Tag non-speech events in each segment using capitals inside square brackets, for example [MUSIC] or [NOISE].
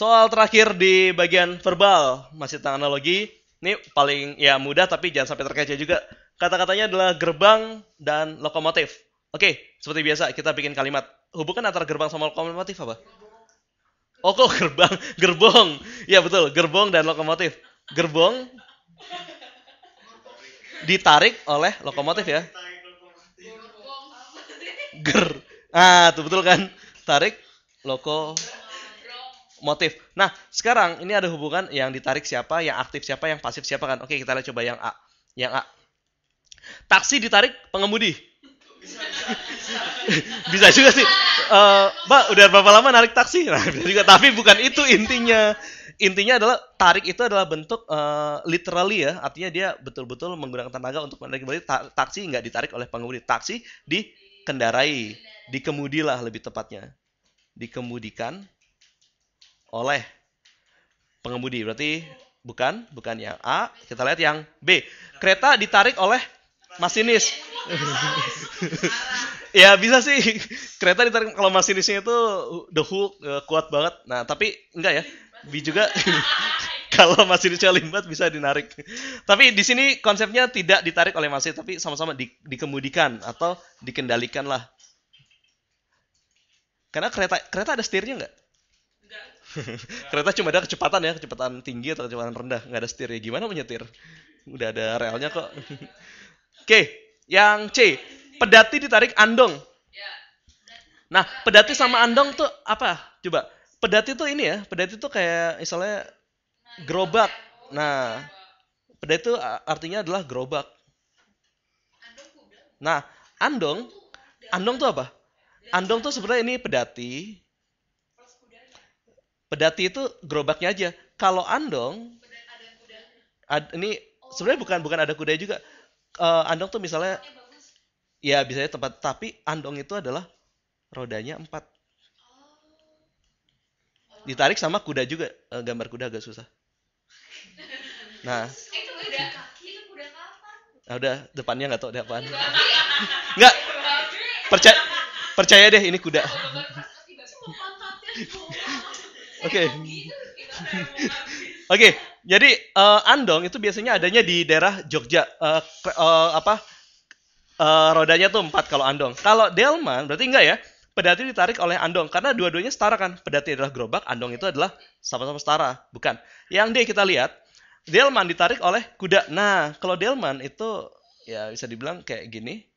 Soal terakhir di bagian verbal, masih tentang analogi. Ini paling ya mudah tapi jangan sampai terkecoh juga. Kata-katanya adalah gerbang dan lokomotif. Oke, seperti biasa kita bikin kalimat. Hubungan antara gerbang sama lokomotif apa? Oh kok gerbang, gerbong. Ya betul, gerbong dan lokomotif. Gerbong ditarik oleh lokomotif ya. Ger. Ah, itu betul kan? Tarik loko motif. Nah, sekarang ini ada hubungan yang ditarik siapa, yang aktif siapa, yang pasif siapa kan. Oke, kita lihat coba yang A. Yang A. Taksi ditarik pengemudi. [LAUGHS] Bisa, juga sih. Uh, Mbak, udah berapa lama narik taksi? [LAUGHS] Nah, bisa juga. Tapi bukan itu intinya. Intinya adalah tarik itu adalah bentuk uh, literally ya. Artinya dia betul-betul menggunakan tenaga untuk menarik kembali. Ta taksi nggak ditarik oleh pengemudi. Taksi dikendarai. Dikemudilah lebih tepatnya. Dikemudikan oleh pengemudi. Berarti bukan, bukan yang A. Kita lihat yang B. Kereta ditarik oleh masinis. [LAUGHS] ya bisa sih. Kereta ditarik kalau masinisnya itu the hook eh, kuat banget. Nah, tapi enggak ya. B juga [LAUGHS] kalau masinisnya limbat bisa dinarik. Tapi di sini konsepnya tidak ditarik oleh masinis, tapi sama-sama di, dikemudikan atau dikendalikan lah. Karena kereta kereta ada setirnya nggak? [LAUGHS] kereta cuma ada kecepatan ya kecepatan tinggi atau kecepatan rendah nggak ada setir ya gimana menyetir udah ada relnya kok [LAUGHS] oke yang C pedati ditarik andong nah pedati sama andong tuh apa coba pedati tuh ini ya pedati tuh kayak misalnya gerobak nah pedati tuh artinya adalah gerobak nah andong andong tuh apa andong tuh sebenarnya ini pedati Pedati itu gerobaknya aja. Kalau andong, ad, ini oh. sebenarnya bukan bukan ada kuda juga. Uh, andong tuh misalnya, ya biasanya tempat. Tapi andong itu adalah rodanya empat. Oh. Ditarik sama kuda juga. Uh, gambar kuda agak susah. [LAUGHS] Nah. Eh, itu kuda kaki, itu kuda nah, udah depannya nggak tau depan. [LAUGHS] Nggak. Percaya percaya deh ini kuda. Oke. [LAUGHS] Oke, jadi uh, andong itu biasanya adanya di daerah Jogja. Uh, uh, apa? Uh, rodanya tuh empat kalau andong. Kalau delman berarti enggak ya? Pedati ditarik oleh andong karena dua-duanya setara kan. Pedati adalah gerobak, andong itu adalah sama-sama setara, bukan? Yang D kita lihat, delman ditarik oleh kuda. Nah, kalau delman itu ya bisa dibilang kayak gini.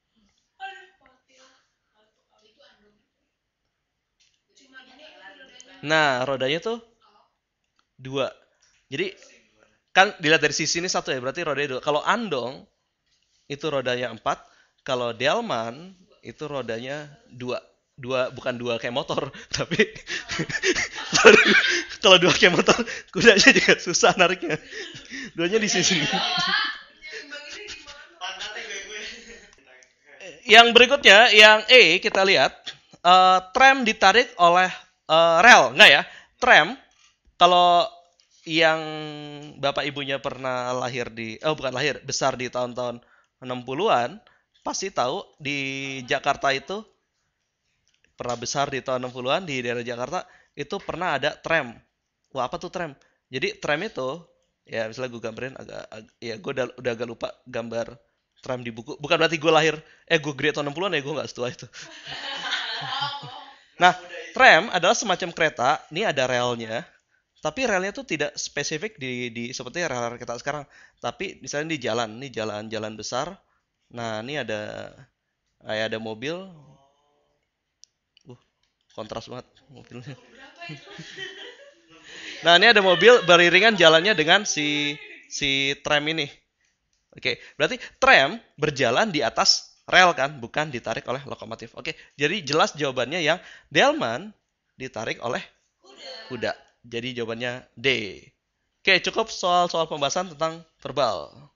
Nah, rodanya tuh dua. Jadi kan dilihat dari sisi ini satu ya, berarti rodanya dua. Kalau andong itu rodanya empat, kalau delman itu rodanya dua. Dua bukan dua kayak motor, [LAUGHS] tapi [LAUGHS] kalau dua kayak motor kudanya juga susah nariknya. Duanya di sisi. yang berikutnya, yang E kita lihat uh, tram ditarik oleh uh, rel, enggak ya? Tram. Kalau yang bapak ibunya pernah lahir di oh bukan lahir, besar di tahun-tahun 60-an, pasti tahu di Jakarta itu pernah besar di tahun 60-an di daerah Jakarta itu pernah ada tram. Wah, apa tuh tram? Jadi tram itu ya misalnya gue gambarin agak, agak ya gue udah, udah agak lupa gambar tram di buku. Bukan berarti gue lahir eh gue grade tahun 60-an ya gue nggak setua itu. [LAUGHS] nah, tram adalah semacam kereta, ini ada relnya, tapi relnya itu tidak spesifik di, di seperti rel kereta sekarang. Tapi misalnya di jalan, ini jalan-jalan besar. Nah, ini ada eh, ada mobil. Uh, kontras banget mobilnya. [LAUGHS] nah, ini ada mobil beriringan jalannya dengan si si tram ini. Oke, berarti tram berjalan di atas rel kan, bukan ditarik oleh lokomotif. Oke, jadi jelas jawabannya yang delman ditarik oleh kuda. Jadi jawabannya D. Oke, cukup soal-soal pembahasan tentang verbal.